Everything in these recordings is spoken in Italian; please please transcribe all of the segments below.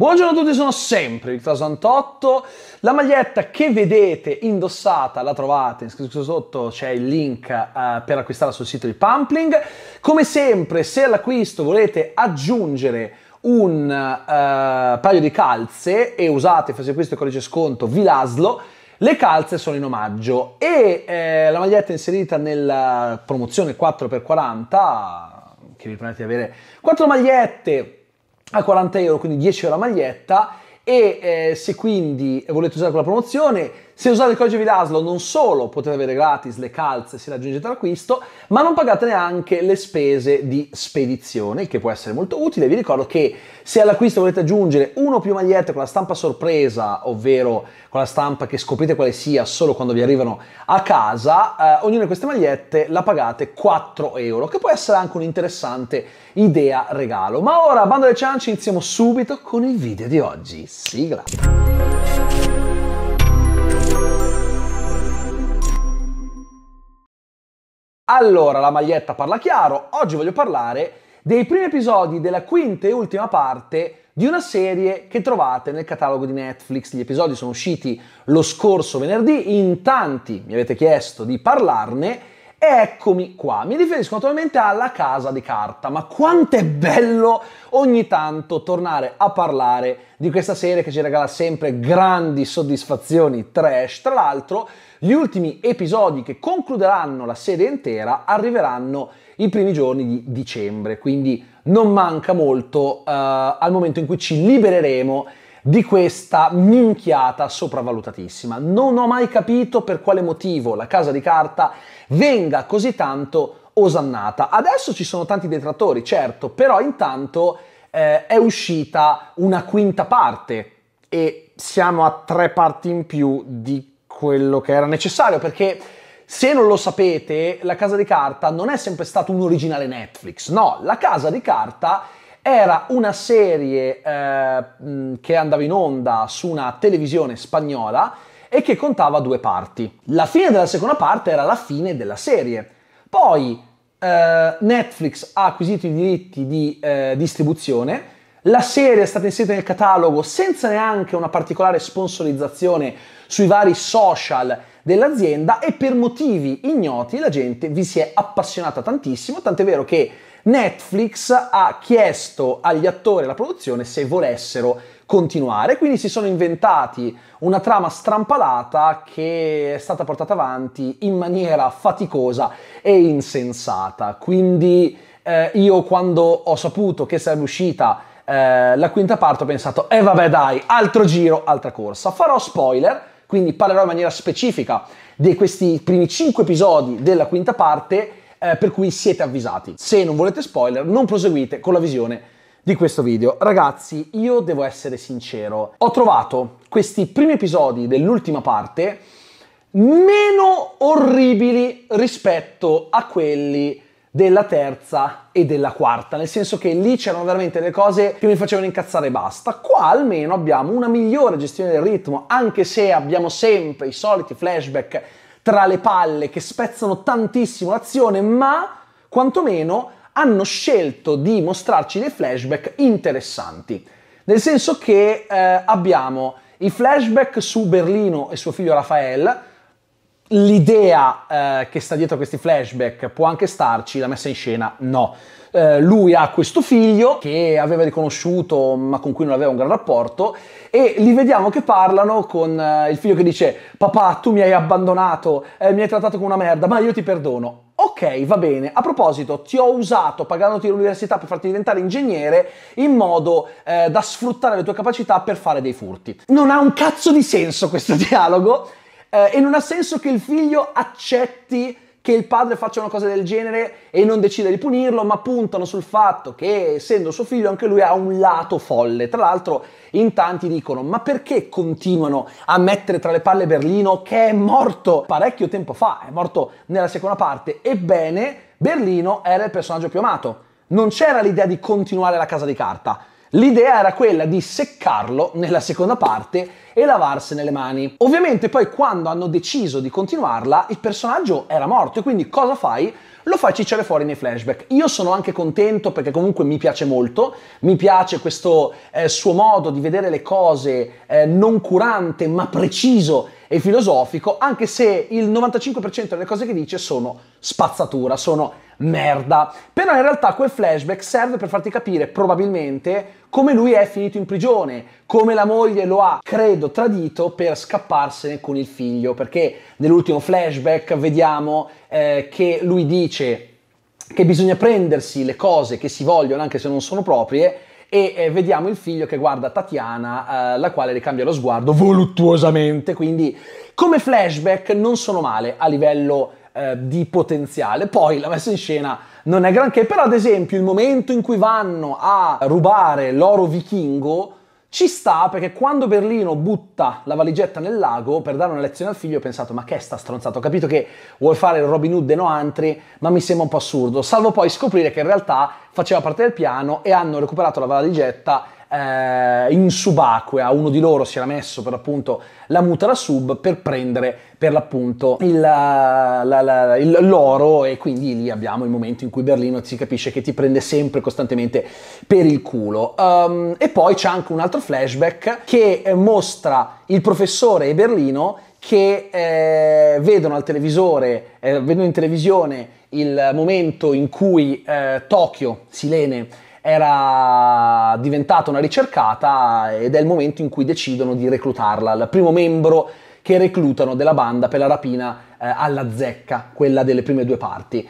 Buongiorno a tutti, sono sempre Victor68. La maglietta che vedete indossata la trovate in scritto sotto, c'è il link uh, per acquistarla sul sito di Pumpling. Come sempre, se all'acquisto volete aggiungere un uh, paio di calze e usate, fase acquisto e codice sconto, Vilaslo, le calze sono in omaggio e eh, la maglietta inserita nella promozione 4x40 che vi permette di avere 4 magliette a 40 euro, quindi 10 euro la maglietta e eh, se quindi volete usare quella promozione se usate il codice Vidaslo non solo potete avere gratis le calze se raggiungete l'acquisto, ma non pagate neanche le spese di spedizione, il che può essere molto utile. Vi ricordo che se all'acquisto volete aggiungere uno o più magliette con la stampa sorpresa, ovvero con la stampa che scoprite quale sia solo quando vi arrivano a casa, eh, ognuna di queste magliette la pagate 4 euro, che può essere anche un'interessante idea regalo. Ma ora, bando alle ciance, iniziamo subito con il video di oggi. Sigla! Allora, la maglietta parla chiaro, oggi voglio parlare dei primi episodi della quinta e ultima parte di una serie che trovate nel catalogo di Netflix. Gli episodi sono usciti lo scorso venerdì, in tanti mi avete chiesto di parlarne Eccomi qua, mi riferisco naturalmente alla casa di carta, ma quanto è bello ogni tanto tornare a parlare di questa serie che ci regala sempre grandi soddisfazioni trash. Tra l'altro, gli ultimi episodi che concluderanno la serie intera arriveranno i primi giorni di dicembre, quindi non manca molto uh, al momento in cui ci libereremo di questa minchiata sopravvalutatissima. Non ho mai capito per quale motivo la casa di carta venga così tanto osannata. Adesso ci sono tanti detrattori, certo, però intanto eh, è uscita una quinta parte e siamo a tre parti in più di quello che era necessario perché se non lo sapete, la casa di carta non è sempre stato un originale Netflix, no, la casa di carta era una serie eh, che andava in onda su una televisione spagnola e che contava due parti. La fine della seconda parte era la fine della serie. Poi eh, Netflix ha acquisito i diritti di eh, distribuzione, la serie è stata inserita nel catalogo senza neanche una particolare sponsorizzazione sui vari social dell'azienda e per motivi ignoti la gente vi si è appassionata tantissimo, tant'è vero che Netflix ha chiesto agli attori e alla produzione se volessero continuare, quindi si sono inventati una trama strampalata che è stata portata avanti in maniera faticosa e insensata. Quindi eh, io quando ho saputo che sarebbe uscita eh, la quinta parte ho pensato, e eh vabbè dai, altro giro, altra corsa. Farò spoiler, quindi parlerò in maniera specifica di questi primi cinque episodi della quinta parte eh, per cui siete avvisati. Se non volete spoiler, non proseguite con la visione di questo video. Ragazzi, io devo essere sincero, ho trovato questi primi episodi dell'ultima parte meno orribili rispetto a quelli della terza e della quarta, nel senso che lì c'erano veramente le cose che mi facevano incazzare e basta. Qua almeno abbiamo una migliore gestione del ritmo, anche se abbiamo sempre i soliti flashback tra le palle che spezzano tantissimo l'azione, ma quantomeno hanno scelto di mostrarci dei flashback interessanti. Nel senso che eh, abbiamo i flashback su Berlino e suo figlio Rafael, l'idea eh, che sta dietro a questi flashback può anche starci, la messa in scena no. Eh, lui ha questo figlio che aveva riconosciuto ma con cui non aveva un gran rapporto e li vediamo che parlano con eh, il figlio che dice papà tu mi hai abbandonato, eh, mi hai trattato come una merda ma io ti perdono. Ok, va bene. A proposito, ti ho usato pagandoti l'università per farti diventare ingegnere in modo eh, da sfruttare le tue capacità per fare dei furti. Non ha un cazzo di senso questo dialogo eh, e non ha senso che il figlio accetti che il padre faccia una cosa del genere e non decida di punirlo, ma puntano sul fatto che essendo suo figlio anche lui ha un lato folle. Tra l'altro in tanti dicono ma perché continuano a mettere tra le palle Berlino che è morto parecchio tempo fa, è morto nella seconda parte? Ebbene, Berlino era il personaggio più amato. Non c'era l'idea di continuare la casa di carta L'idea era quella di seccarlo nella seconda parte e lavarsene le mani. Ovviamente poi quando hanno deciso di continuarla il personaggio era morto e quindi cosa fai? Lo fai cicciare fuori nei flashback. Io sono anche contento perché comunque mi piace molto, mi piace questo eh, suo modo di vedere le cose eh, non curante ma preciso e filosofico, anche se il 95% delle cose che dice sono spazzatura, sono merda. Però in realtà quel flashback serve per farti capire probabilmente come lui è finito in prigione, come la moglie lo ha, credo, tradito per scapparsene con il figlio, perché nell'ultimo flashback vediamo eh, che lui dice che bisogna prendersi le cose che si vogliono anche se non sono proprie e eh, vediamo il figlio che guarda Tatiana, eh, la quale le cambia lo sguardo voluttuosamente, quindi come flashback non sono male a livello eh, di potenziale. Poi la messa in scena non è granché, però ad esempio il momento in cui vanno a rubare l'oro vichingo ci sta perché quando Berlino butta la valigetta nel lago per dare una lezione al figlio ho pensato ma che sta stronzato, ho capito che vuol fare il Robin Hood e no altri, ma mi sembra un po' assurdo, salvo poi scoprire che in realtà faceva parte del piano e hanno recuperato la valigetta eh, in subacquea, uno di loro si era messo per appunto la muta mutala sub per prendere per l'appunto il, la, la, il, l'oro e quindi lì abbiamo il momento in cui Berlino si capisce che ti prende sempre costantemente per il culo. Um, e poi c'è anche un altro flashback che eh, mostra il professore e Berlino che eh, vedono al televisore, eh, vedono in televisione il momento in cui eh, Tokyo, Silene, era diventata una ricercata ed è il momento in cui decidono di reclutarla, il primo membro che reclutano della banda per la rapina eh, alla zecca, quella delle prime due parti.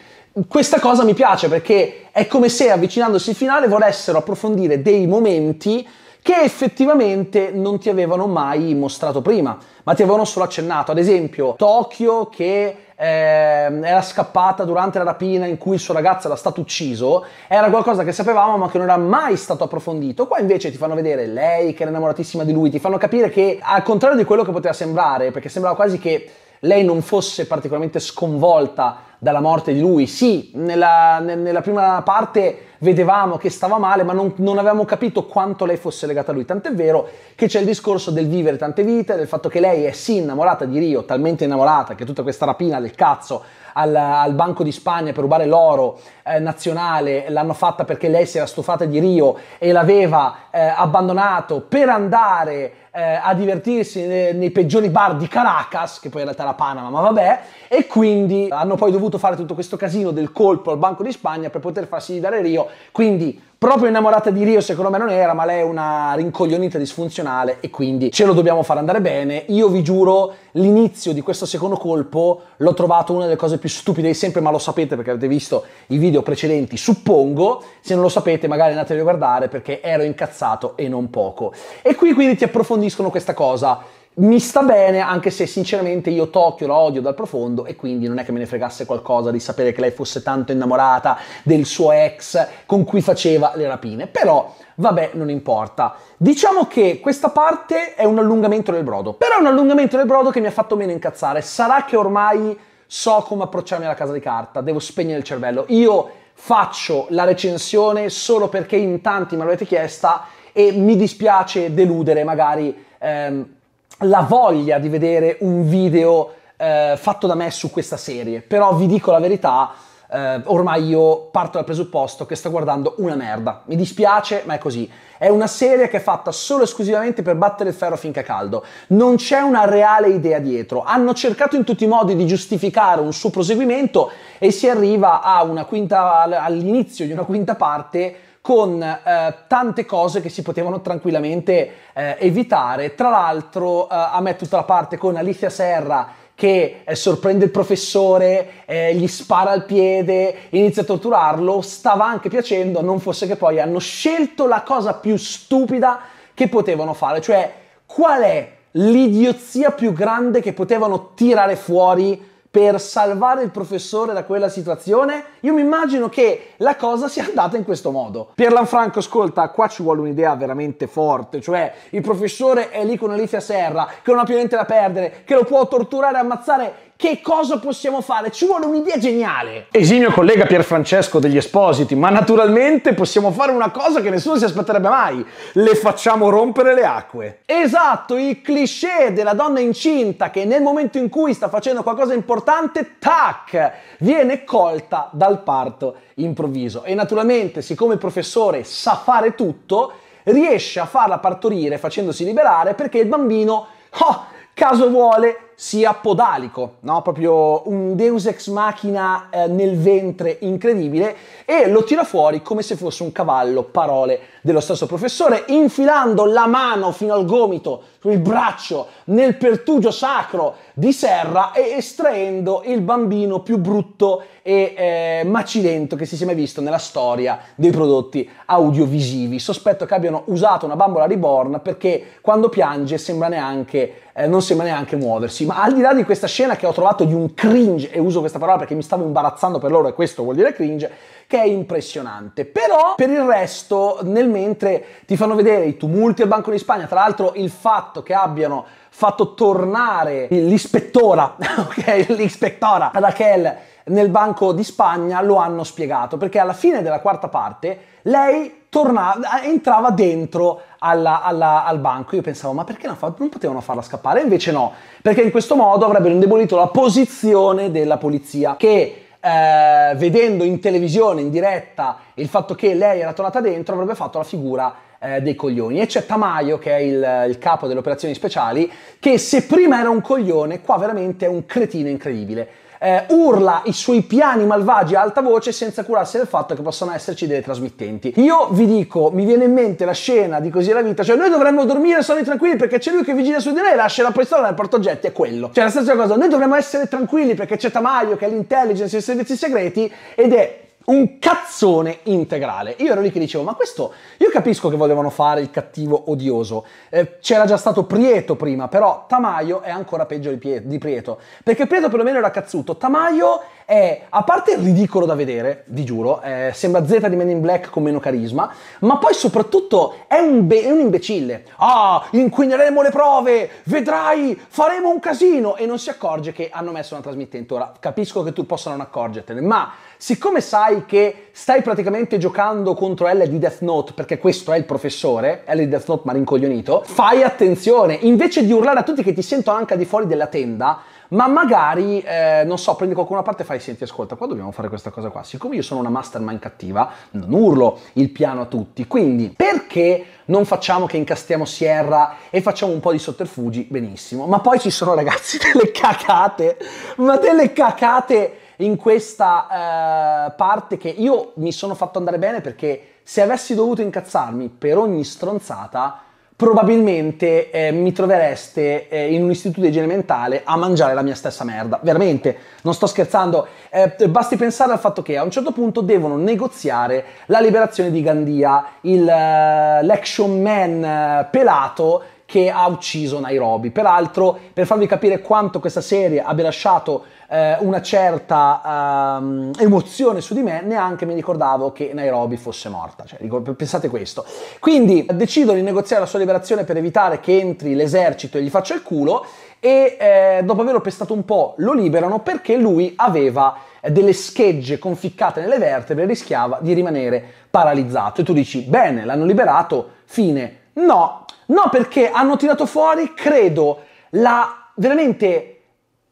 Questa cosa mi piace perché è come se avvicinandosi al finale volessero approfondire dei momenti che effettivamente non ti avevano mai mostrato prima, ma ti avevano solo accennato. Ad esempio, Tokyo che eh, era scappata durante la rapina in cui il suo ragazzo era stato ucciso, era qualcosa che sapevamo ma che non era mai stato approfondito. Qua invece ti fanno vedere lei che era innamoratissima di lui, ti fanno capire che al contrario di quello che poteva sembrare, perché sembrava quasi che lei non fosse particolarmente sconvolta dalla morte di lui, sì, nella, nella prima parte vedevamo che stava male, ma non, non avevamo capito quanto lei fosse legata a lui. Tant'è vero che c'è il discorso del vivere tante vite, del fatto che lei è sì innamorata di Rio, talmente innamorata che tutta questa rapina del cazzo al, al Banco di Spagna per rubare l'oro eh, nazionale, l'hanno fatta perché lei si era stufata di Rio e l'aveva eh, abbandonato per andare eh, a divertirsi nei, peggiori bar di Caracas, che poi in realtà era Panama, ma vabbè, e quindi hanno poi dovuto fare tutto questo casino del colpo al Banco di Spagna per poter farsi dare Rio, quindi proprio innamorata di Rio secondo me non era, ma lei è una rincoglionita disfunzionale e quindi ce lo dobbiamo far andare bene. Io vi giuro, l'inizio di questo secondo colpo l'ho trovato una delle cose più stupide di sempre, ma lo sapete perché avete visto i video precedenti, suppongo. Se non lo sapete magari andateli a guardare perché ero incazzato e non poco. E qui quindi ti approfondiscono questa cosa mi sta bene, anche se sinceramente io Tokyo la odio dal profondo e quindi non è che me ne fregasse qualcosa di sapere che lei fosse tanto innamorata del suo ex con cui faceva le rapine. Però, vabbè, non importa. Diciamo che questa parte è un allungamento del brodo, però è un allungamento del brodo che mi ha fatto meno incazzare. Sarà che ormai so come approcciarmi alla casa di carta, devo spegnere il cervello. Io faccio la recensione solo perché in tanti me l'avete chiesta e mi dispiace deludere magari... Ehm, la voglia di vedere un video eh, fatto da me su questa serie, però vi dico la verità, eh, ormai io parto dal presupposto che sto guardando una merda. Mi dispiace, ma è così. È una serie che è fatta solo e esclusivamente per battere il ferro finché è caldo. Non c'è una reale idea dietro. Hanno cercato in tutti i modi di giustificare un suo proseguimento e si arriva quinta, all'inizio di una quinta parte con eh, tante cose che si potevano tranquillamente eh, evitare. Tra l'altro, eh, a me tutta la parte con Alicia Serra che eh, sorprende il professore, eh, gli spara al piede, inizia a torturarlo, stava anche piacendo, non fosse che poi hanno scelto la cosa più stupida che potevano fare, cioè qual è l'idiozia più grande che potevano tirare fuori per salvare il professore da quella situazione, io mi immagino che la cosa sia andata in questo modo. Per Lanfranco, ascolta, qua ci vuole un'idea veramente forte, cioè il professore è lì con Alicia Serra, che non ha più niente da perdere, che lo può torturare e ammazzare che cosa possiamo fare? Ci vuole un'idea geniale. Esimio collega Pierfrancesco degli Espositi, ma naturalmente possiamo fare una cosa che nessuno si aspetterebbe mai. Le facciamo rompere le acque. Esatto, il cliché della donna incinta che nel momento in cui sta facendo qualcosa di importante, tac, viene colta dal parto improvviso. E naturalmente, siccome il professore sa fare tutto, riesce a farla partorire facendosi liberare perché il bambino... Oh, caso vuole sia podalico, no? proprio un deus ex machina eh, nel ventre incredibile e lo tira fuori come se fosse un cavallo, parole dello stesso professore, infilando la mano fino al gomito, il braccio, nel pertugio sacro di Serra e estraendo il bambino più brutto e eh, macilento che si sia mai visto nella storia dei prodotti audiovisivi. Sospetto che abbiano usato una bambola riborn perché quando piange sembra neanche, eh, non sembra neanche muoversi. Ma al di là di questa scena che ho trovato di un cringe, e uso questa parola perché mi stavo imbarazzando per loro e questo vuol dire cringe, che è impressionante. Però per il resto, nel mentre ti fanno vedere i tumulti al Banco di Spagna, tra l'altro il fatto che abbiano fatto tornare l'ispettora, ok, l'ispettora ad Raquel nel Banco di Spagna lo hanno spiegato, perché alla fine della quarta parte lei tornava, entrava dentro alla, alla, al banco. Io pensavo, ma perché non, fa- non potevano farla scappare? E invece no, perché in questo modo avrebbero indebolito la posizione della polizia, che eh, vedendo in televisione, in diretta, il fatto che lei era tornata dentro, avrebbe fatto la figura eh, dei coglioni. E c'è Tamayo, che è il, il, capo delle operazioni speciali, che se prima era un coglione, qua veramente è un cretino incredibile eh, urla i suoi piani malvagi a alta voce senza curarsi del fatto che possono esserci delle trasmittenti. Io vi dico, mi viene in mente la scena di Così è la vita, cioè noi dovremmo dormire soli tranquilli perché c'è lui che vigila su di noi e lascia la pistola nel portoggetti, è quello. Cioè la stessa cosa, noi dovremmo essere tranquilli perché c'è Tamayo che è l'intelligence e i servizi segreti ed è un cazzone integrale. Io ero lì che dicevo, ma questo, io capisco che volevano fare il cattivo odioso, eh, c'era già stato Prieto prima, però Tamaio è ancora peggio di, Prieto, perché Prieto perlomeno era cazzuto, Tamaio è, a parte ridicolo da vedere, vi giuro, eh, sembra Z di Men in Black con meno carisma, ma poi soprattutto è un, be- è un imbecille. Ah, inquineremo le prove, vedrai, faremo un casino e non si accorge che hanno messo una trasmittente. Ora, capisco che tu possa non accorgertene, ma siccome sai che stai praticamente giocando contro L di Death Note, perché questo è il professore, L di Death Note ma rincoglionito, fai attenzione, invece di urlare a tutti che ti sentono anche al di fuori della tenda, ma magari, eh, non so, prendi qualcuno a parte e fai, senti, ascolta, qua dobbiamo fare questa cosa qua. Siccome io sono una mastermind cattiva, non urlo il piano a tutti, quindi perché non facciamo che incastiamo Sierra e facciamo un po' di sotterfugi? Benissimo, ma poi ci sono ragazzi delle cacate, ma delle cacate in questa eh, parte che io mi sono fatto andare bene perché se avessi dovuto incazzarmi per ogni stronzata probabilmente eh, mi trovereste eh, in un istituto di igiene mentale a mangiare la mia stessa merda. Veramente, non sto scherzando. Eh, basti pensare al fatto che a un certo punto devono negoziare la liberazione di Gandia, il, eh, l'action man eh, pelato che ha ucciso Nairobi. Peraltro, per farvi capire quanto questa serie abbia lasciato eh, una certa ehm, emozione su di me, neanche mi ricordavo che Nairobi fosse morta. Cioè, pensate questo. Quindi decido di negoziare la sua liberazione per evitare che entri l'esercito e gli faccia il culo e eh, dopo averlo pestato un po' lo liberano perché lui aveva delle schegge conficcate nelle vertebre e rischiava di rimanere paralizzato. E tu dici, bene, l'hanno liberato, fine. No, no perché hanno tirato fuori, credo, la veramente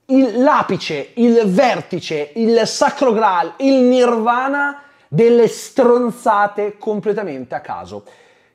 il, l'apice, il vertice, il sacro graal, il nirvana delle stronzate completamente a caso.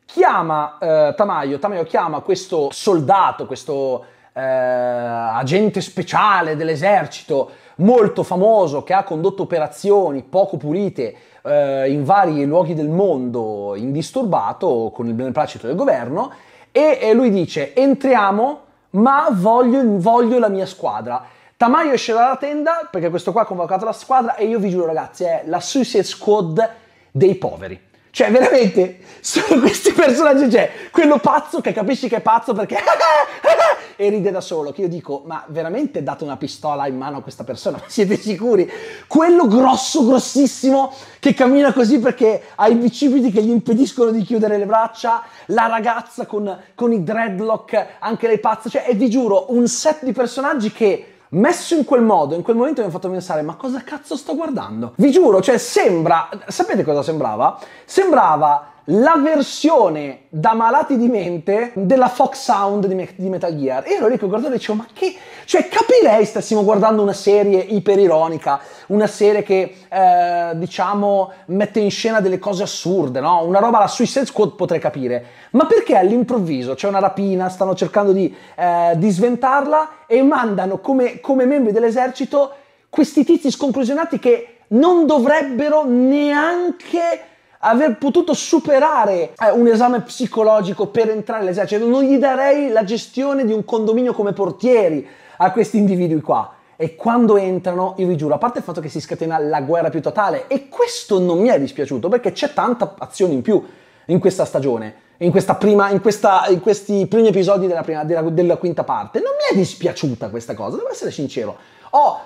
Chiama eh, Tamayo, Tamayo chiama questo soldato, questo eh, agente speciale dell'esercito molto famoso che ha condotto operazioni poco pulite eh, in vari luoghi del mondo indisturbato con il beneplacito del governo e, e lui dice entriamo ma voglio, voglio la mia squadra Tamayo esce dalla tenda perché questo qua ha convocato la squadra e io vi giuro ragazzi è la Suicide Squad dei poveri. Cioè, veramente, sono questi personaggi, cioè, quello pazzo che capisci che è pazzo perché... e ride da solo, che io dico, ma veramente date una pistola in mano a questa persona, siete sicuri? Quello grosso, grossissimo, che cammina così perché ha i bicipiti che gli impediscono di chiudere le braccia, la ragazza con, con i dreadlock, anche lei pazza, cioè, e vi giuro, un set di personaggi che messo in quel modo, in quel momento mi ha fatto pensare, ma cosa cazzo sto guardando? Vi giuro, cioè sembra, sapete cosa sembrava? Sembrava la versione da malati di mente della Fox Sound di, di Metal Gear. E ero lì che guardavo e dicevo, ma che... Cioè, capirei stessimo guardando una serie iperironica, una serie che, eh, diciamo, mette in scena delle cose assurde, no? Una roba la Suicide Squad potrei capire. Ma perché all'improvviso c'è una rapina, stanno cercando di, eh, di sventarla e mandano come, come membri dell'esercito questi tizi sconclusionati che non dovrebbero neanche aver potuto superare eh, un esame psicologico per entrare all'esercito. Non gli darei la gestione di un condominio come portieri a questi individui qua. E quando entrano, io vi giuro, a parte il fatto che si scatena la guerra più totale, e questo non mi è dispiaciuto perché c'è tanta azione in più in questa stagione, in, questa prima, in, questa, in questi primi episodi della, prima, della, della quinta parte. Non mi è dispiaciuta questa cosa, devo essere sincero. Ho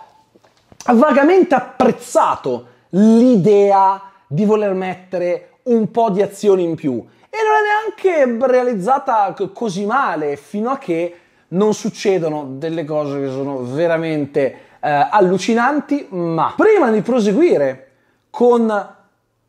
vagamente apprezzato l'idea di voler mettere un po' di azioni in più. E non è neanche realizzata così male, fino a che non succedono delle cose che sono veramente eh, allucinanti, ma prima di proseguire con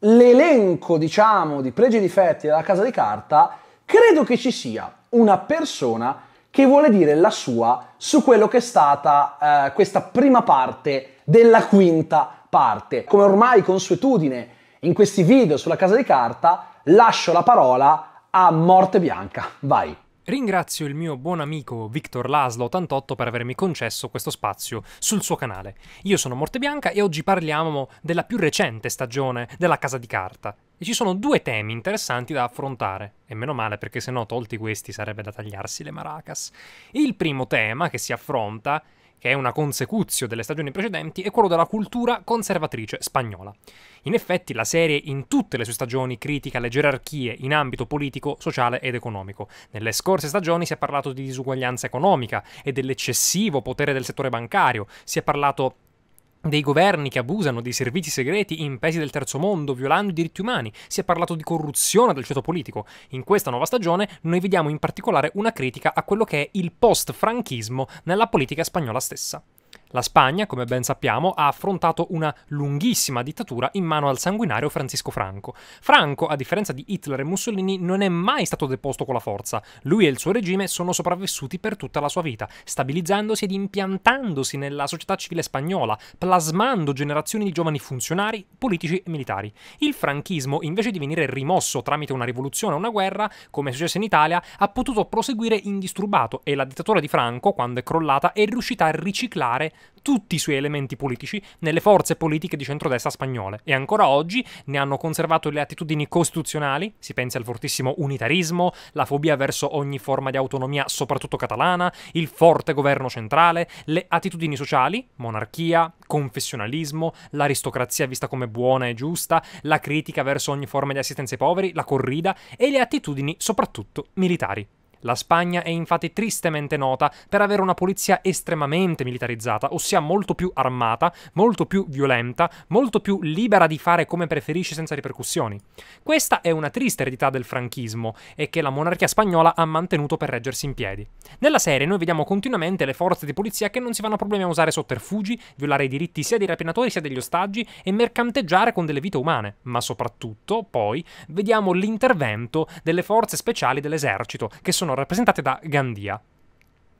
l'elenco, diciamo, di pregi e difetti della casa di carta, credo che ci sia una persona che vuole dire la sua su quello che è stata eh, questa prima parte della quinta parte. Come ormai consuetudine in questi video sulla casa di carta lascio la parola a Morte Bianca. Vai! Ringrazio il mio buon amico Victor Laslo88 per avermi concesso questo spazio sul suo canale. Io sono Morte Bianca e oggi parliamo della più recente stagione della Casa di Carta. E ci sono due temi interessanti da affrontare, e meno male perché se no tolti questi sarebbe da tagliarsi le maracas. Il primo tema che si affronta che è una consecuzio delle stagioni precedenti, è quello della cultura conservatrice spagnola. In effetti la serie in tutte le sue stagioni critica le gerarchie in ambito politico, sociale ed economico. Nelle scorse stagioni si è parlato di disuguaglianza economica e dell'eccessivo potere del settore bancario, si è parlato dei governi che abusano dei servizi segreti in paesi del terzo mondo, violando i diritti umani, si è parlato di corruzione del ceto politico. In questa nuova stagione noi vediamo in particolare una critica a quello che è il post-franchismo nella politica spagnola stessa. La Spagna, come ben sappiamo, ha affrontato una lunghissima dittatura in mano al sanguinario Francisco Franco. Franco, a differenza di Hitler e Mussolini, non è mai stato deposto con la forza. Lui e il suo regime sono sopravvissuti per tutta la sua vita, stabilizzandosi ed impiantandosi nella società civile spagnola, plasmando generazioni di giovani funzionari, politici e militari. Il franchismo, invece di venire rimosso tramite una rivoluzione o una guerra, come è successo in Italia, ha potuto proseguire indisturbato e la dittatura di Franco, quando è crollata, è riuscita a riciclare tutti i suoi elementi politici nelle forze politiche di centrodestra spagnole e ancora oggi ne hanno conservato le attitudini costituzionali, si pensa al fortissimo unitarismo, la fobia verso ogni forma di autonomia soprattutto catalana, il forte governo centrale, le attitudini sociali, monarchia, confessionalismo, l'aristocrazia vista come buona e giusta, la critica verso ogni forma di assistenza ai poveri, la corrida e le attitudini soprattutto militari. La Spagna è infatti tristemente nota per avere una polizia estremamente militarizzata, ossia molto più armata, molto più violenta, molto più libera di fare come preferisce senza ripercussioni. Questa è una triste eredità del franchismo e che la monarchia spagnola ha mantenuto per reggersi in piedi. Nella serie noi vediamo continuamente le forze di polizia che non si fanno problemi a usare sotterfugi, violare i diritti sia dei rapinatori sia degli ostaggi e mercanteggiare con delle vite umane, ma soprattutto, poi, vediamo l'intervento delle forze speciali dell'esercito, che sono rappresentate da Gandia.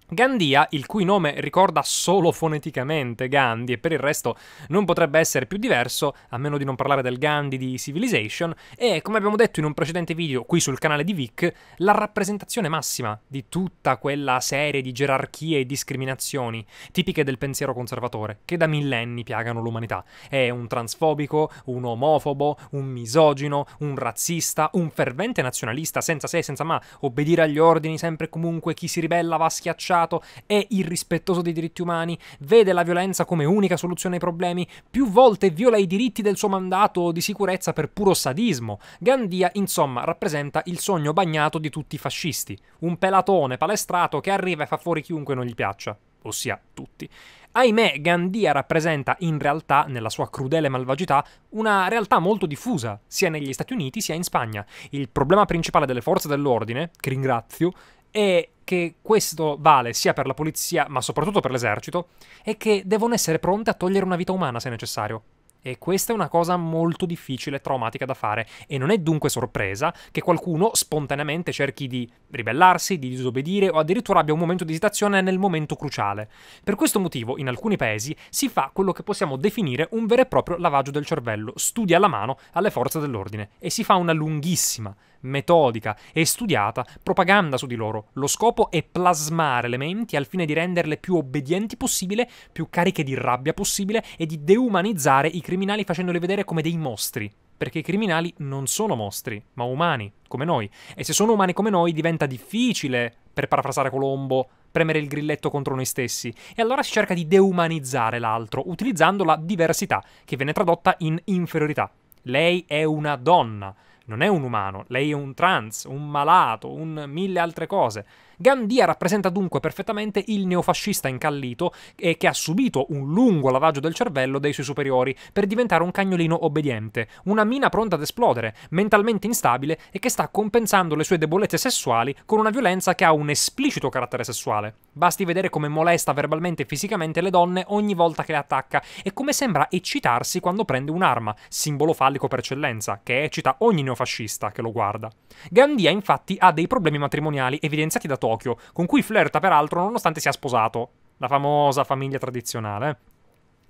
Gandia, il cui nome ricorda solo foneticamente Gandhi e per il resto non potrebbe essere più diverso, a meno di non parlare del Gandhi di Civilization, è, come abbiamo detto in un precedente video qui sul canale di Vic, la rappresentazione massima di tutta quella serie di gerarchie e discriminazioni tipiche del pensiero conservatore, che da millenni piagano l'umanità. È un transfobico, un omofobo, un misogino, un razzista, un fervente nazionalista senza se e senza ma, obbedire agli ordini sempre e comunque, chi si ribella va a schiacciare sfiduciato, è irrispettoso dei diritti umani, vede la violenza come unica soluzione ai problemi, più volte viola i diritti del suo mandato di sicurezza per puro sadismo. Gandia, insomma, rappresenta il sogno bagnato di tutti i fascisti, un pelatone palestrato che arriva e fa fuori chiunque non gli piaccia, ossia tutti. Ahimè, Gandia rappresenta in realtà, nella sua crudele malvagità, una realtà molto diffusa, sia negli Stati Uniti sia in Spagna. Il problema principale delle forze dell'ordine, che ringrazio, e che questo vale sia per la polizia, ma soprattutto per l'esercito, è che devono essere pronte a togliere una vita umana se necessario. E questa è una cosa molto difficile e traumatica da fare, e non è dunque sorpresa che qualcuno spontaneamente cerchi di ribellarsi, di disobbedire o addirittura abbia un momento di esitazione nel momento cruciale. Per questo motivo, in alcuni paesi si fa quello che possiamo definire un vero e proprio lavaggio del cervello, studi alla mano alle forze dell'ordine, e si fa una lunghissima metodica e studiata propaganda su di loro. Lo scopo è plasmare le menti al fine di renderle più obbedienti possibile, più cariche di rabbia possibile e di deumanizzare i criminali facendoli vedere come dei mostri. Perché i criminali non sono mostri, ma umani, come noi. E se sono umani come noi diventa difficile, per parafrasare Colombo, premere il grilletto contro noi stessi. E allora si cerca di deumanizzare l'altro, utilizzando la diversità, che viene tradotta in inferiorità. Lei è una donna, non è un umano, lei è un trans, un malato, un mille altre cose. Gandia rappresenta dunque perfettamente il neofascista incallito e eh, che ha subito un lungo lavaggio del cervello dei suoi superiori per diventare un cagnolino obbediente, una mina pronta ad esplodere, mentalmente instabile e che sta compensando le sue debolezze sessuali con una violenza che ha un esplicito carattere sessuale. Basti vedere come molesta verbalmente e fisicamente le donne ogni volta che le attacca e come sembra eccitarsi quando prende un'arma, simbolo fallico per eccellenza, che eccita ogni neofascista che lo guarda. Gandia infatti ha dei problemi matrimoniali evidenziati da Tolkien Tokyo, con cui flirta peraltro nonostante sia sposato, la famosa famiglia tradizionale.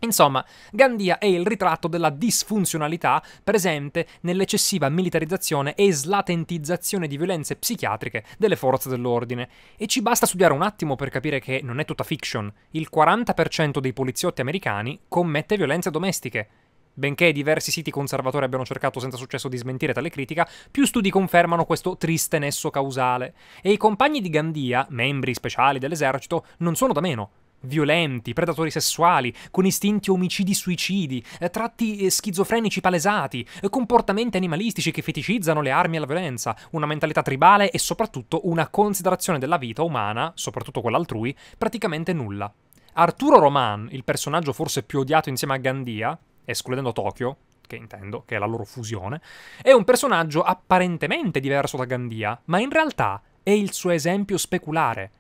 Insomma, Gandia è il ritratto della disfunzionalità presente nell'eccessiva militarizzazione e slatentizzazione di violenze psichiatriche delle forze dell'ordine. E ci basta studiare un attimo per capire che non è tutta fiction. Il 40% dei poliziotti americani commette violenze domestiche Benché diversi siti conservatori abbiano cercato senza successo di smentire tale critica, più studi confermano questo triste nesso causale. E i compagni di Gandia, membri speciali dell'esercito, non sono da meno violenti, predatori sessuali, con istinti omicidi-suicidi, eh, tratti eh, schizofrenici palesati, eh, comportamenti animalistici che feticizzano le armi alla violenza, una mentalità tribale e soprattutto una considerazione della vita umana, soprattutto quella altrui, praticamente nulla. Arturo Roman, il personaggio forse più odiato insieme a Gandia, escludendo Tokyo, che intendo, che è la loro fusione, è un personaggio apparentemente diverso da Gandia, ma in realtà è il suo esempio speculare.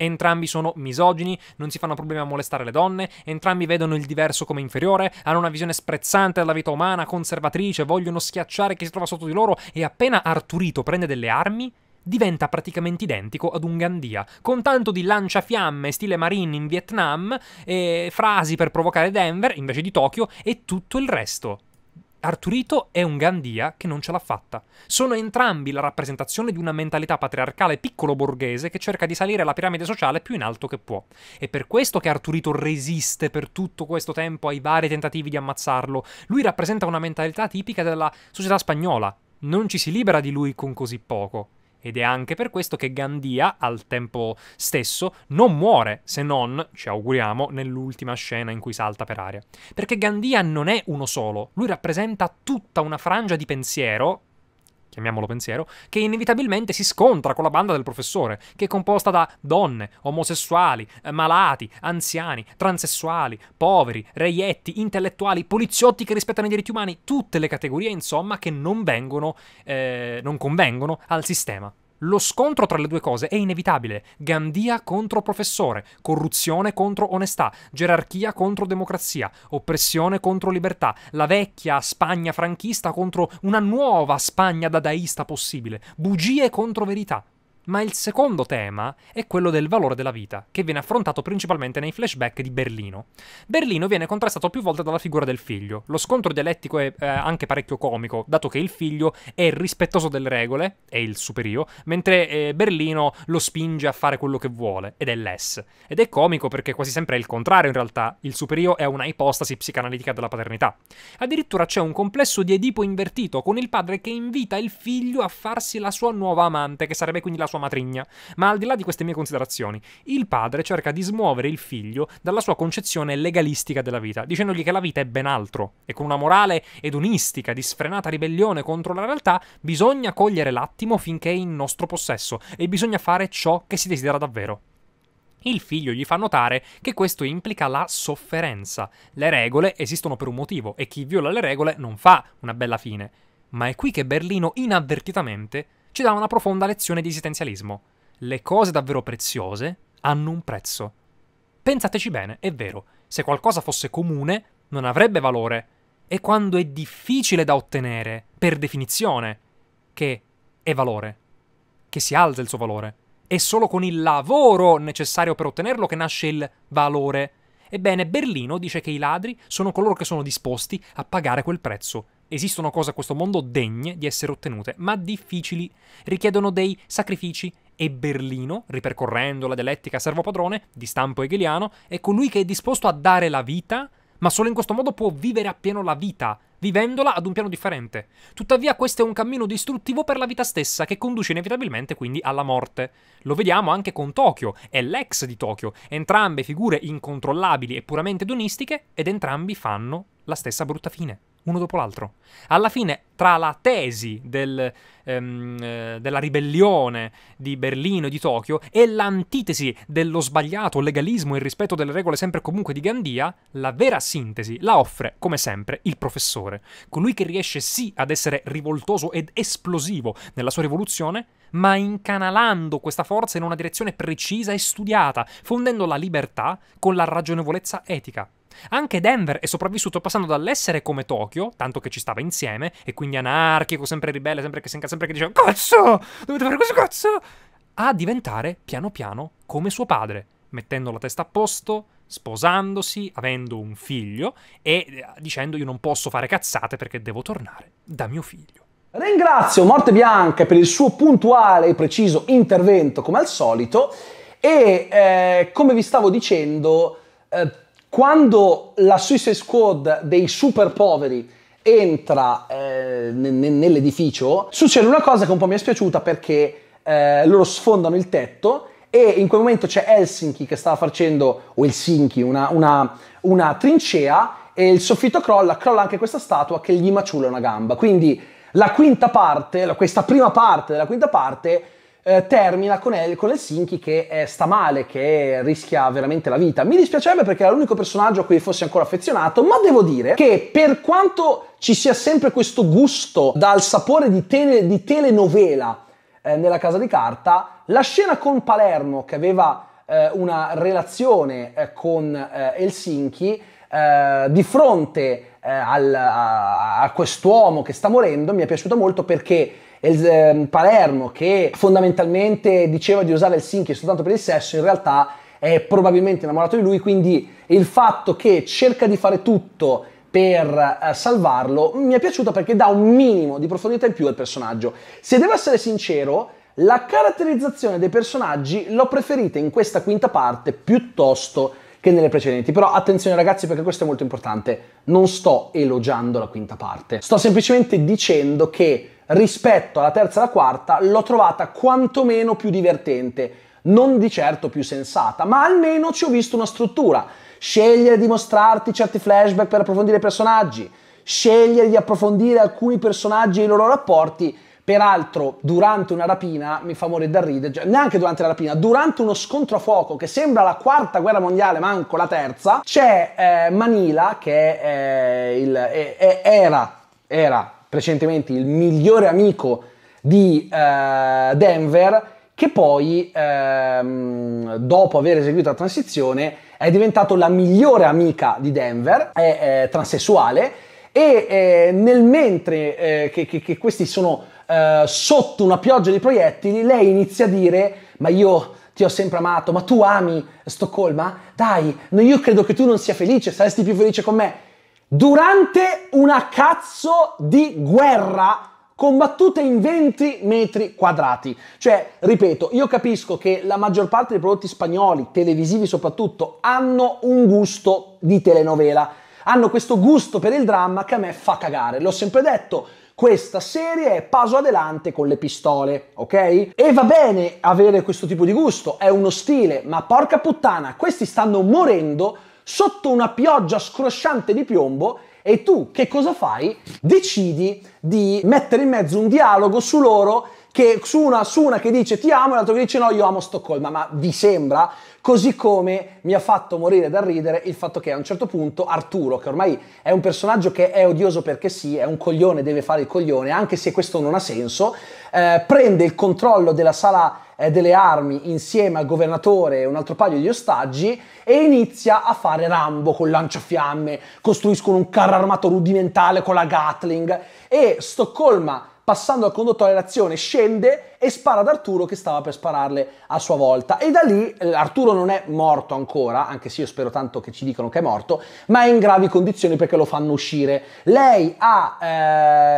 Entrambi sono misogini, non si fanno problemi a molestare le donne, entrambi vedono il diverso come inferiore, hanno una visione sprezzante della vita umana, conservatrice, vogliono schiacciare chi si trova sotto di loro e appena Arturito prende delle armi, diventa praticamente identico ad un Gandia, con tanto di lanciafiamme stile Marine in Vietnam, frasi per provocare Denver invece di Tokyo e tutto il resto. Arturito è un Gandia che non ce l'ha fatta. Sono entrambi la rappresentazione di una mentalità patriarcale piccolo borghese che cerca di salire la piramide sociale più in alto che può. È per questo che Arturito resiste per tutto questo tempo ai vari tentativi di ammazzarlo. Lui rappresenta una mentalità tipica della società spagnola. Non ci si libera di lui con così poco. Ed è anche per questo che Gandia, al tempo stesso, non muore, se non, ci auguriamo, nell'ultima scena in cui salta per aria. Perché Gandia non è uno solo, lui rappresenta tutta una frangia di pensiero, chiamiamolo pensiero, che inevitabilmente si scontra con la banda del professore, che è composta da donne, omosessuali, eh, malati, anziani, transessuali, poveri, reietti, intellettuali, poliziotti che rispettano i diritti umani, tutte le categorie insomma che non vengono, eh, non convengono al sistema. Lo scontro tra le due cose è inevitabile. Gandia contro professore, corruzione contro onestà, gerarchia contro democrazia, oppressione contro libertà, la vecchia Spagna franchista contro una nuova Spagna dadaista possibile, bugie contro verità. Ma il secondo tema è quello del valore della vita, che viene affrontato principalmente nei flashback di Berlino. Berlino viene contrastato più volte dalla figura del figlio. Lo scontro dialettico è eh, anche parecchio comico, dato che il figlio è rispettoso delle regole, è il superio, mentre eh, Berlino lo spinge a fare quello che vuole, ed è l'ess. Ed è comico perché quasi sempre è il contrario in realtà, il superio è una ipostasi psicanalitica della paternità. Addirittura c'è un complesso di Edipo invertito, con il padre che invita il figlio a farsi la sua nuova amante, che sarebbe quindi la sua sua matrigna. Ma al di là di queste mie considerazioni, il padre cerca di smuovere il figlio dalla sua concezione legalistica della vita, dicendogli che la vita è ben altro e con una morale edonistica di sfrenata ribellione contro la realtà bisogna cogliere l'attimo finché è in nostro possesso e bisogna fare ciò che si desidera davvero. Il figlio gli fa notare che questo implica la sofferenza. Le regole esistono per un motivo e chi viola le regole non fa una bella fine. Ma è qui che Berlino inavvertitamente ci dà una profonda lezione di esistenzialismo. Le cose davvero preziose hanno un prezzo. Pensateci bene, è vero, se qualcosa fosse comune non avrebbe valore. E quando è difficile da ottenere, per definizione, che è valore, che si alza il suo valore. È solo con il lavoro necessario per ottenerlo che nasce il valore. Ebbene, Berlino dice che i ladri sono coloro che sono disposti a pagare quel prezzo Esistono cose a questo mondo degne di essere ottenute, ma difficili, richiedono dei sacrifici e Berlino, ripercorrendo la dialettica servo padrone di stampo hegeliano, è colui che è disposto a dare la vita, ma solo in questo modo può vivere appieno la vita, vivendola ad un piano differente. Tuttavia questo è un cammino distruttivo per la vita stessa, che conduce inevitabilmente quindi alla morte. Lo vediamo anche con Tokyo e l'ex di Tokyo, entrambe figure incontrollabili e puramente donistiche, ed entrambi fanno la stessa brutta fine uno dopo l'altro. Alla fine, tra la tesi del, ehm, eh, della ribellione di Berlino e di Tokyo e l'antitesi dello sbagliato legalismo e il rispetto delle regole sempre comunque di Gandia, la vera sintesi la offre, come sempre, il professore, colui che riesce sì ad essere rivoltoso ed esplosivo nella sua rivoluzione, ma incanalando questa forza in una direzione precisa e studiata, fondendo la libertà con la ragionevolezza etica. Anche Denver è sopravvissuto passando dall'essere come Tokyo, tanto che ci stava insieme, e quindi anarchico, sempre ribelle, sempre che si incazza, sempre che diceva Cazzo! Dovete fare questo cazzo! A diventare piano piano come suo padre, mettendo la testa a posto, sposandosi, avendo un figlio e eh, dicendo io non posso fare cazzate perché devo tornare da mio figlio. Ringrazio Morte Bianca per il suo puntuale e preciso intervento come al solito e eh, come vi stavo dicendo... Eh, quando la Suicide Squad dei super poveri entra eh, nell'edificio, succede una cosa che un po' mi è spiaciuta perché eh, loro sfondano il tetto e in quel momento c'è Helsinki che stava facendo, o Helsinki, una, una, una trincea e il soffitto crolla, crolla anche questa statua che gli maciulla una gamba. Quindi la quinta parte, questa prima parte della quinta parte eh, termina con, El- con Helsinki che eh, sta male, che rischia veramente la vita. Mi dispiacerebbe perché era l'unico personaggio a cui fossi ancora affezionato, ma devo dire che per quanto ci sia sempre questo gusto dal sapore di, tele- di telenovela eh, nella casa di carta, la scena con Palermo che aveva eh, una relazione eh, con eh, Helsinki di fronte al, a, a quest'uomo che sta morendo mi è piaciuta molto perché il eh, Palermo che fondamentalmente diceva di usare il Helsinki soltanto per il sesso, in realtà è probabilmente innamorato di lui, quindi il fatto che cerca di fare tutto per eh, salvarlo mi è piaciuto perché dà un minimo di profondità in più al personaggio. Se devo essere sincero, la caratterizzazione dei personaggi l'ho preferita in questa quinta parte piuttosto che nelle precedenti. Però attenzione ragazzi perché questo è molto importante. Non sto elogiando la quinta parte. Sto semplicemente dicendo che rispetto alla terza e alla quarta l'ho trovata quantomeno più divertente, non di certo più sensata, ma almeno ci ho visto una struttura. Scegliere di mostrarti certi flashback per approfondire i personaggi, scegliere di approfondire alcuni personaggi e i loro rapporti. Peraltro, durante una rapina, mi fa morire da ridere, cioè, neanche durante la rapina, durante uno scontro a fuoco che sembra la quarta guerra mondiale, ma manco la terza, c'è eh, Manila, che è, eh, il, è, è, era, era precedentemente il migliore amico di eh, Denver, che poi, ehm, dopo aver eseguito la transizione, è diventato la migliore amica di Denver, è, è transessuale, e eh, nel mentre eh, che, che, che, questi sono eh, sotto una pioggia di proiettili, lei inizia a dire, ma io ti ho sempre amato, ma tu ami Stoccolma? Dai, no, io credo che tu non sia felice, saresti più felice con me durante una cazzo di guerra combattute in 20 metri quadrati. Cioè, ripeto, io capisco che la maggior parte dei prodotti spagnoli, televisivi soprattutto, hanno un gusto di telenovela. Hanno questo gusto per il dramma che a me fa cagare. L'ho sempre detto, questa serie è paso adelante con le pistole, ok? E va bene avere questo tipo di gusto, è uno stile, ma porca puttana, questi stanno morendo sotto una pioggia scrosciante di piombo e tu che cosa fai? Decidi di mettere in mezzo un dialogo su loro che su una, su una che dice ti amo e l'altro che dice no io amo Stoccolma, ma vi sembra? Così come mi ha fatto morire dal ridere il fatto che a un certo punto Arturo, che ormai è un personaggio che è odioso perché sì, è un coglione, deve fare il coglione, anche se questo non ha senso, eh, prende il controllo della sala eh, delle armi insieme al governatore e un altro paio di ostaggi e inizia a fare Rambo con lanciafiamme, costruiscono un carro armato rudimentale con la Gatling e Stoccolma passando al conduttore d'azione, scende e spara ad Arturo che stava per spararle a sua volta. E da lì eh, Arturo non è morto ancora, anche se io spero tanto che ci dicano che è morto, ma è in gravi condizioni perché lo fanno uscire. Lei ha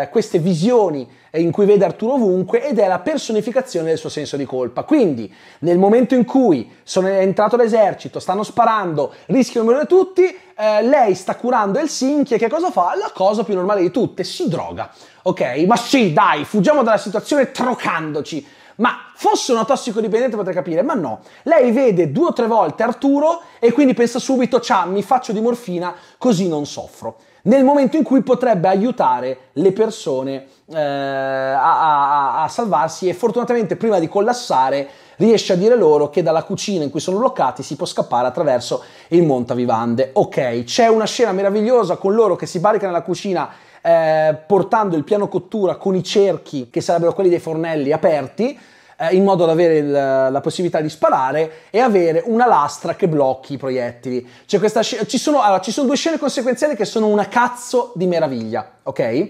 eh, queste visioni in cui vede Arturo ovunque ed è la personificazione del suo senso di colpa. Quindi, nel momento in cui sono entrato l'esercito, stanno sparando, rischiano di morire tutti, eh, lei sta curando Helsinki e che cosa fa? La cosa più normale di tutte, si droga. Ok? Ma sì, dai, fuggiamo dalla situazione trocandoci. Ma fosse una tossicodipendente potrei capire, ma no. Lei vede due o tre volte Arturo e quindi pensa subito, ciao, mi faccio di morfina così non soffro. Nel momento in cui potrebbe aiutare le persone eh, a, a, a salvarsi e fortunatamente prima di collassare riesce a dire loro che dalla cucina in cui sono bloccati si può scappare attraverso il montavivande. Ok, c'è una scena meravigliosa con loro che si barica nella cucina eh, portando il piano cottura con i cerchi, che sarebbero quelli dei fornelli aperti, eh, in modo da avere il, la possibilità di sparare e avere una lastra che blocchi i proiettili. Cioè sc- ci, sono, allora, ci sono due scene conseguenziali che sono una cazzo di meraviglia, ok?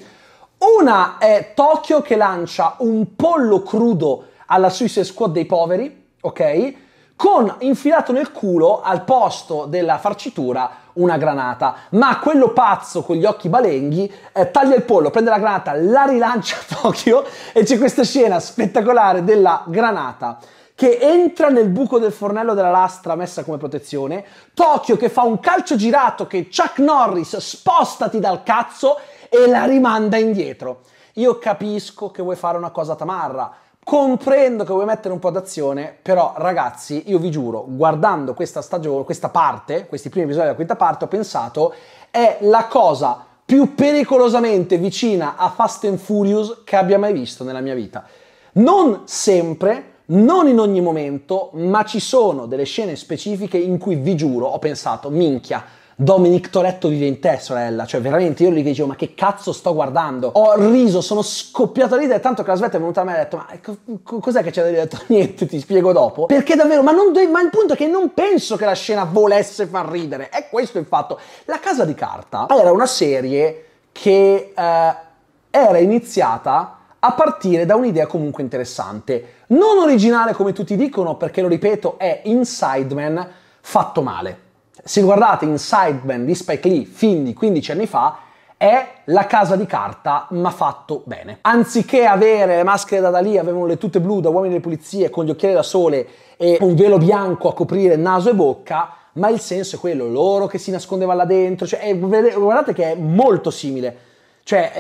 Una è Tokyo che lancia un pollo crudo alla Suicide Squad dei poveri, ok? Con infilato nel culo al posto della farcitura una granata. Ma quello pazzo con gli occhi balenghi eh, taglia il pollo, prende la granata, la rilancia a Tokyo e c'è questa scena spettacolare della granata che entra nel buco del fornello della lastra messa come protezione, Tokyo che fa un calcio girato che Chuck Norris spostati dal cazzo e la rimanda indietro. Io capisco che vuoi fare una cosa tamarra, comprendo che vuoi mettere un po' d'azione, però ragazzi, io vi giuro, guardando questa stagione, questa parte, questi primi episodi della quinta parte, ho pensato, è la cosa più pericolosamente vicina a Fast and Furious che abbia mai visto nella mia vita. Non sempre, non in ogni momento, ma ci sono delle scene specifiche in cui vi giuro, ho pensato, minchia, Dominic Toretto vive in te, sorella. Cioè, veramente, io gli dicevo, ma che cazzo sto guardando? Ho riso, sono scoppiato a lì, tanto che la Svetta è venuta a me e ha detto, ma cos'è che c'è da dire? detto, niente, ti spiego dopo. Perché davvero, ma, de- ma, il punto è che non penso che la scena volesse far ridere. È questo il fatto. La Casa di Carta era una serie che eh, era iniziata a partire da un'idea comunque interessante. Non originale come tutti dicono, perché lo ripeto, è Inside Man fatto male. Se guardate Insideman di Spike Lee, film di 15 anni fa, è la casa di carta ma fatto bene. Anziché avere le maschere da Dalì, avevano le tute blu da uomini delle pulizie con gli occhiali da sole e un velo bianco a coprire naso e bocca, ma il senso è quello, loro che si nascondeva là dentro, cioè, guardate che è molto simile. Cioè,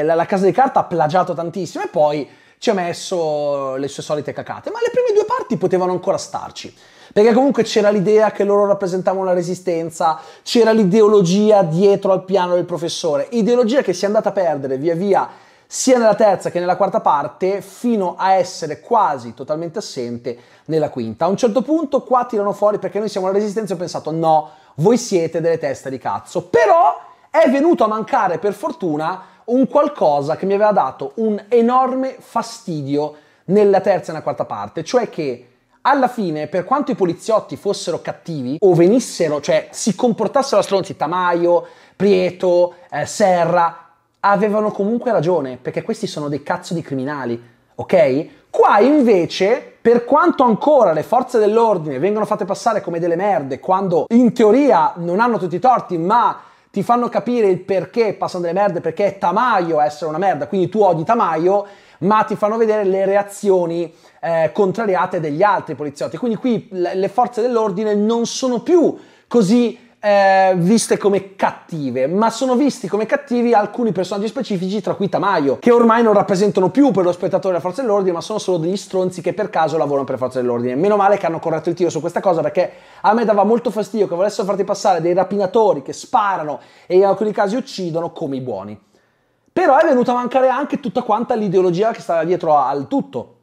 eh, la, la, casa di carta ha plagiato tantissimo e poi ci ha messo le sue solite cacate, ma le prime due parti potevano ancora starci. Perché comunque c'era l'idea che loro rappresentavano la resistenza, c'era l'ideologia dietro al piano del professore, ideologia che si è andata a perdere via via sia nella terza che nella quarta parte, fino a essere quasi totalmente assente nella quinta. A un certo punto qua tirano fuori perché noi siamo la resistenza e ho pensato no, voi siete delle teste di cazzo. Però è venuto a mancare per fortuna un qualcosa che mi aveva dato un enorme fastidio nella terza e nella quarta parte, cioè che alla fine, per quanto i poliziotti fossero cattivi o venissero, cioè si comportassero a stronzi, Tamaio, Prieto, eh, Serra, avevano comunque ragione, perché questi sono dei cazzo di criminali, ok? Qua invece, per quanto ancora le forze dell'ordine vengono fatte passare come delle merde, quando in teoria non hanno tutti i torti, ma ti fanno capire il perché passano delle merde, perché è Tamayo essere una merda, quindi tu odi Tamaio, ma ti fanno vedere le reazioni eh, contrariate degli altri poliziotti. Quindi qui le forze dell'ordine non sono più così eh, viste come cattive, ma sono visti come cattivi alcuni personaggi specifici, tra cui Tamayo, che ormai non rappresentano più per lo spettatore le forze dell'ordine, ma sono solo degli stronzi che per caso lavorano per le forze dell'ordine. Meno male che hanno corretto il tiro su questa cosa perché a me dava molto fastidio che volessero farti passare dei rapinatori che sparano e in alcuni casi uccidono come i buoni. Però è venuta a mancare anche tutta quanta l'ideologia che stava dietro al tutto.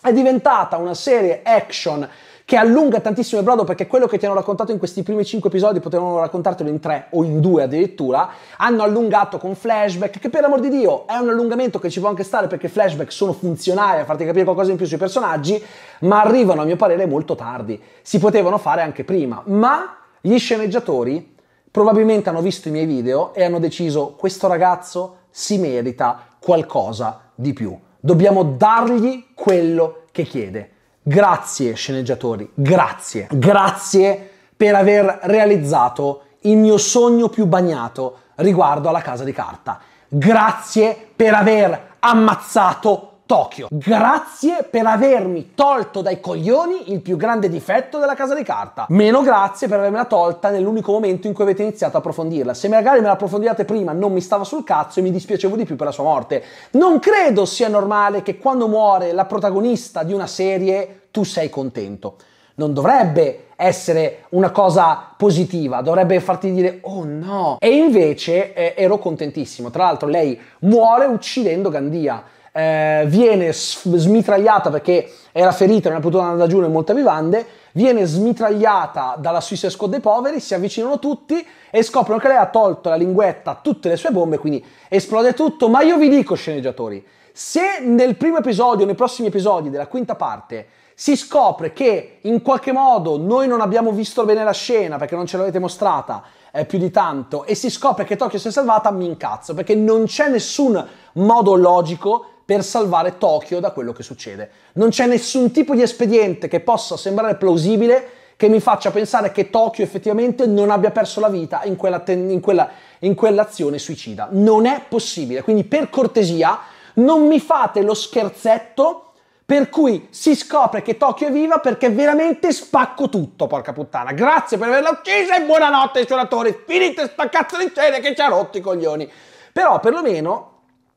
È diventata una serie action che allunga tantissimo il brodo perché quello che ti hanno raccontato in questi primi 5 episodi potevano raccontartelo in 3 o in 2 addirittura, hanno allungato con flashback che per amor di Dio è un allungamento che ci può anche stare perché flashback sono funzionali a farti capire qualcosa in più sui personaggi, ma arrivano a mio parere molto tardi, si potevano fare anche prima, ma gli sceneggiatori probabilmente hanno visto i miei video e hanno deciso questo ragazzo si merita qualcosa di più. Dobbiamo dargli quello che chiede. Grazie sceneggiatori, grazie, grazie per aver realizzato il mio sogno più bagnato riguardo alla casa di carta. Grazie per aver ammazzato Tokyo. Grazie per avermi tolto dai coglioni il più grande difetto della casa di carta. Meno grazie per avermela tolta nell'unico momento in cui avete iniziato a approfondirla. Se magari me l'approfondiate prima non mi stava sul cazzo e mi dispiacevo di più per la sua morte. Non credo sia normale che quando muore la protagonista di una serie tu sei contento. Non dovrebbe essere una cosa positiva, dovrebbe farti dire oh no. E invece eh, ero contentissimo. Tra l'altro lei muore uccidendo Gandia eh, viene smitragliata perché era ferita, non è potuta andare giù molte vivande, viene smitragliata dalla Suisse Squad dei poveri, si avvicinano tutti e scoprono che lei ha tolto la linguetta a tutte le sue bombe, quindi esplode tutto, ma io vi dico sceneggiatori, se nel primo episodio, nei prossimi episodi della quinta parte, si scopre che in qualche modo noi non abbiamo visto bene la scena perché non ce l'avete mostrata eh, più di tanto e si scopre che Tokyo si è salvata, mi incazzo perché non c'è nessun modo logico per salvare Tokyo da quello che succede. Non c'è nessun tipo di espediente che possa sembrare plausibile che mi faccia pensare che Tokyo effettivamente non abbia perso la vita in, quella, in, quella, in quell'azione suicida. Non è possibile. Quindi per cortesia non mi fate lo scherzetto per cui si scopre che Tokyo è viva perché veramente spacco tutto, porca puttana. Grazie per averla uccisa e buonanotte, suonatori. Finite sta cazzo di cene che ci ha rotto i coglioni. Però perlomeno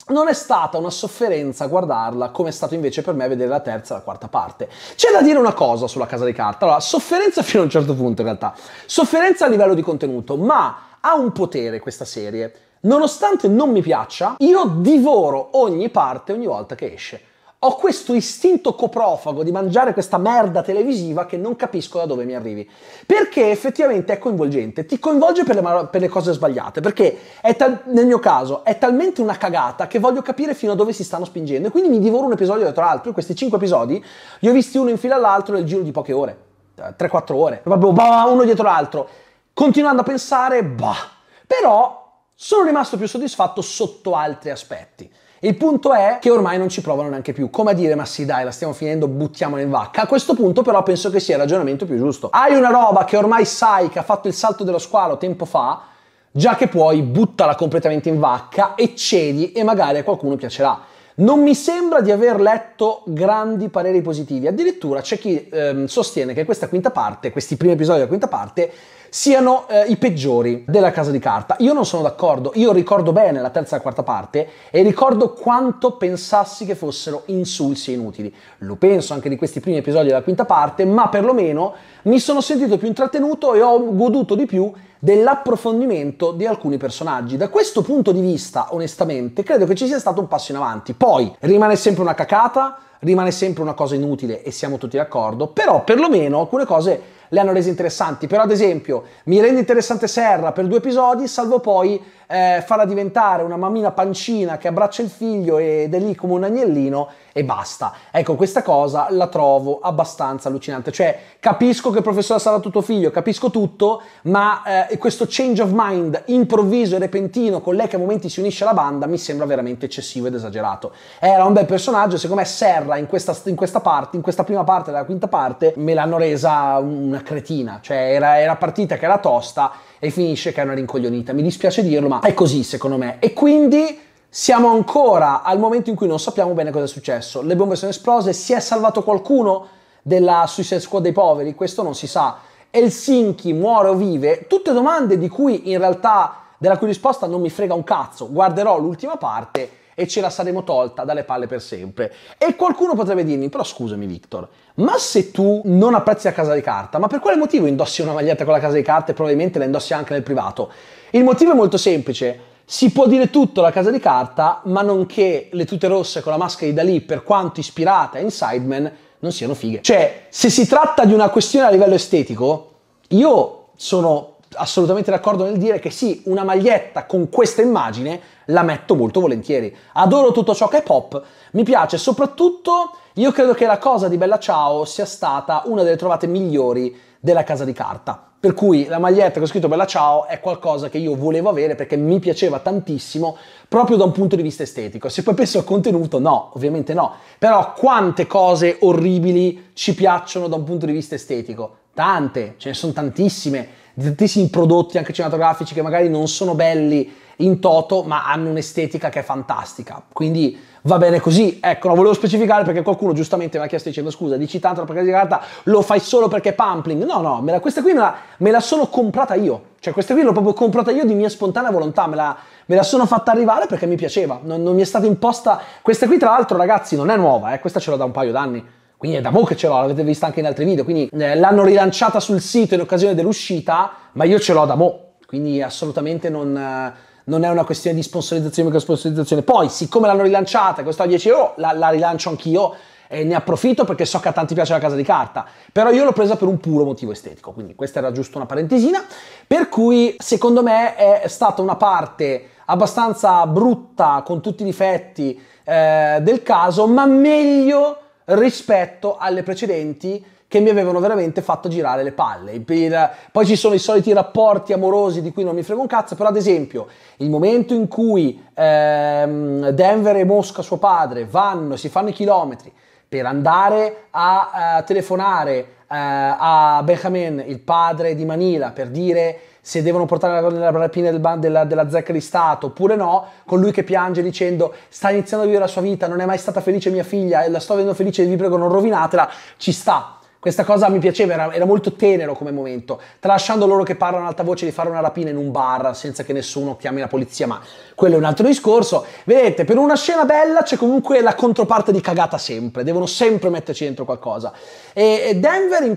non è stata una sofferenza guardarla come è stato invece per me vedere la terza e la quarta parte. C'è da dire una cosa sulla casa di carta, allora sofferenza fino a un certo punto in realtà, sofferenza a livello di contenuto, ma ha un potere questa serie. Nonostante non mi piaccia, io divoro ogni parte ogni volta che esce ho questo istinto coprofago di mangiare questa merda televisiva che non capisco da dove mi arrivi. Perché effettivamente è coinvolgente, ti coinvolge per le, per le cose sbagliate, perché tal- nel mio caso è talmente una cagata che voglio capire fino a dove si stanno spingendo e quindi mi divoro un episodio dietro l'altro, questi cinque episodi li ho visti uno in fila all'altro nel giro di poche ore, 3-4 cioè ore, proprio uno dietro l'altro, continuando a pensare, bah, però sono rimasto più soddisfatto sotto altri aspetti. Il punto è che ormai non ci provano neanche più. Come a dire, ma sì, dai, la stiamo finendo, buttiamola in vacca. A questo punto, però, penso che sia il ragionamento più giusto. Hai una roba che ormai sai che ha fatto il salto dello squalo tempo fa, già che puoi, buttala completamente in vacca e cedi e magari a qualcuno piacerà. Non mi sembra di aver letto grandi pareri positivi, addirittura c'è chi ehm, sostiene che questa quinta parte, questi primi episodi della quinta parte, siano eh, i peggiori della casa di carta. Io non sono d'accordo, io ricordo bene la terza e la quarta parte e ricordo quanto pensassi che fossero insulsi e inutili. Lo penso anche di questi primi episodi della quinta parte, ma perlomeno mi sono sentito più intrattenuto e ho goduto di più dell'approfondimento di alcuni personaggi. Da questo punto di vista, onestamente, credo che ci sia stato un passo in avanti. Poi rimane sempre una cacata, rimane sempre una cosa inutile e siamo tutti d'accordo, però perlomeno alcune cose le hanno rese interessanti. Però ad esempio mi rende interessante Serra per due episodi, salvo poi eh, farla diventare una mammina pancina che abbraccia il figlio ed è lì come un agnellino e basta. Ecco, questa cosa la trovo abbastanza allucinante. Cioè, capisco che il professore sarà tutto figlio, capisco tutto, ma eh, questo change of mind improvviso e repentino con lei che a momenti si unisce alla banda mi sembra veramente eccessivo ed esagerato. Era un bel personaggio, secondo me Serra in questa, in questa parte, in questa prima parte della quinta parte, me l'hanno resa una una cretina, cioè era, era partita che era tosta e finisce che è una rincoglionita. Mi dispiace dirlo, ma è così secondo me. E quindi siamo ancora al momento in cui non sappiamo bene cosa è successo. Le bombe sono esplose, si è salvato qualcuno della Suicide Squad dei poveri, questo non si sa. Helsinki muore o vive? Tutte domande di cui in realtà della cui risposta non mi frega un cazzo. Guarderò l'ultima parte e ce la saremo tolta dalle palle per sempre. E qualcuno potrebbe dirmi, però scusami Victor, ma se tu non apprezzi la casa di carta, ma per quale motivo indossi una maglietta con la casa di carta e probabilmente la indossi anche nel privato? Il motivo è molto semplice. Si può dire tutto alla casa di carta, ma non che le tute rosse con la maschera di Dalì, per quanto ispirate a Inside Man, non siano fighe. Cioè, se si tratta di una questione a livello estetico, io sono assolutamente d'accordo nel dire che sì, una maglietta con questa immagine la metto molto volentieri. Adoro tutto ciò che è pop, mi piace soprattutto, io credo che la cosa di Bella Ciao sia stata una delle trovate migliori della casa di carta. Per cui la maglietta che ho scritto Bella Ciao è qualcosa che io volevo avere perché mi piaceva tantissimo proprio da un punto di vista estetico. Se poi penso al contenuto, no, ovviamente no. Però quante cose orribili ci piacciono da un punto di vista estetico? Tante, ce ne sono tantissime di tantissimi prodotti anche cinematografici che magari non sono belli in toto, ma hanno un'estetica che è fantastica. Quindi va bene così. Ecco, lo volevo specificare perché qualcuno giustamente mi ha chiesto dicendo scusa, dici tanto la casa di carta, lo fai solo perché è pumpling. No, no, la, questa qui me la, me la, sono comprata io. Cioè questa qui l'ho proprio comprata io di mia spontanea volontà, me la, me la sono fatta arrivare perché mi piaceva, non, non, mi è stata imposta. Questa qui tra l'altro ragazzi non è nuova, eh, questa ce l'ho da un paio d'anni quindi è da mo' che ce l'ho, l'avete vista anche in altri video, quindi eh, l'hanno rilanciata sul sito in occasione dell'uscita, ma io ce l'ho da mo', quindi assolutamente non... Eh, non è una questione di sponsorizzazione mica sponsorizzazione. Poi, siccome l'hanno rilanciata, e costa 10 euro, la, la rilancio anch'io e ne approfitto perché so che a tanti piace la casa di carta. Però io l'ho presa per un puro motivo estetico, quindi questa era giusto una parentesina. Per cui, secondo me, è stata una parte abbastanza brutta, con tutti i difetti eh, del caso, ma meglio rispetto alle precedenti che mi avevano veramente fatto girare le palle. Poi ci sono i soliti rapporti amorosi di cui non mi frego un cazzo, però ad esempio il momento in cui ehm, Denver e Mosca, suo padre, vanno e si fanno i chilometri per andare a, a eh, telefonare eh, a Benjamin, il padre di Manila, per dire se devono portare la, rapina del ban, della, della zecca di Stato oppure no, con lui che piange dicendo sta iniziando a vivere la sua vita, non è mai stata felice mia figlia e la sto vedendo felice e vi prego non rovinatela, ci sta questa cosa mi piaceva, era, era, molto tenero come momento, tralasciando loro che parlano ad alta voce di fare una rapina in un bar senza che nessuno chiami la polizia, ma quello è un altro discorso. Vedete, per una scena bella c'è comunque la controparte di cagata sempre, devono sempre metterci dentro qualcosa. E, e Denver in,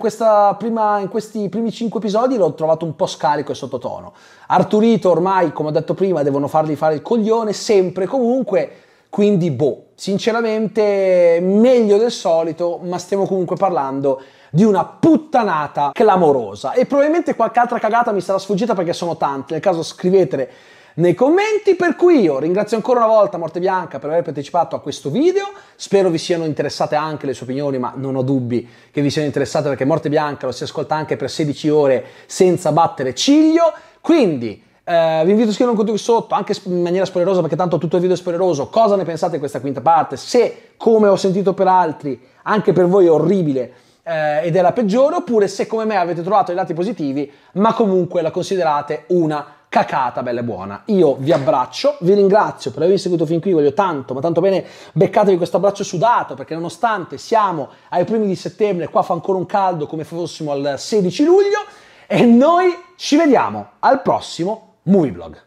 prima, in questi primi cinque episodi l'ho trovato un po' scarico e sottotono. Arturito ormai, come ho detto prima, devono fargli fare il coglione sempre, comunque quindi, boh, sinceramente meglio del solito, ma stiamo comunque parlando di una puttanata clamorosa. E probabilmente qualche altra cagata mi sarà sfuggita perché sono tante. Nel caso scrivetele nei commenti. Per cui io ringrazio ancora una volta Morte Bianca per aver partecipato a questo video. Spero vi siano interessate anche le sue opinioni, ma non ho dubbi che vi siano interessate perché Morte Bianca lo si ascolta anche per 16 ore senza battere ciglio. Quindi eh, vi invito a scrivere un contenuto sotto, anche in maniera spoilerosa, perché tanto tutto il video è spoileroso. Cosa ne pensate di questa quinta parte? Se, come ho sentito per altri, anche per voi è orribile eh, ed è la peggiore, oppure se come me avete trovato i lati positivi, ma comunque la considerate una cacata bella e buona. Io vi abbraccio, vi ringrazio per avermi seguito fin qui, voglio tanto, ma tanto bene beccatevi questo abbraccio sudato, perché nonostante siamo ai primi di settembre, qua fa ancora un caldo come fossimo al 16 luglio, e noi ci vediamo al prossimo Mój blog.